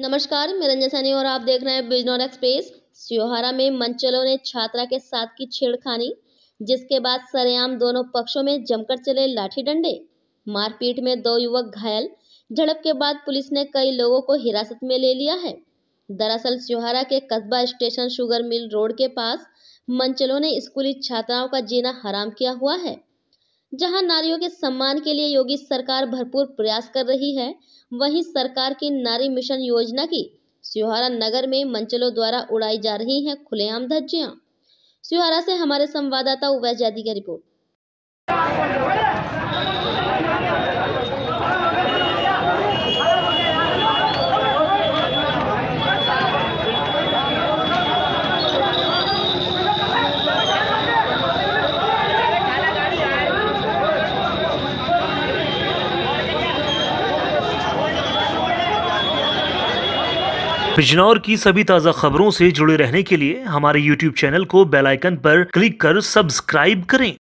नमस्कार मैं रंजन सैनी और आप देख रहे हैं बिजनौर एक्सप्रेस सियोहारा में मंचलों ने छात्रा के साथ की छेड़खानी जिसके बाद सरेआम दोनों पक्षों में जमकर चले लाठी डंडे मारपीट में दो युवक घायल झड़प के बाद पुलिस ने कई लोगों को हिरासत में ले लिया है दरअसल सियोहारा के कस्बा स्टेशन शुगर मिल रोड के पास मंचलों ने स्कूली छात्राओं का जीना हराम किया हुआ है जहां नारियों के सम्मान के लिए योगी सरकार भरपूर प्रयास कर रही है वहीं सरकार की नारी मिशन योजना की सिहारा नगर में मंचलों द्वारा उड़ाई जा रही है खुलेआम धज्जियां सिहारा से हमारे संवाददाता उवैस जादी की रिपोर्ट बिजनौर की सभी ताज़ा खबरों से जुड़े रहने के लिए हमारे YouTube चैनल को बेल आइकन पर क्लिक कर सब्सक्राइब करें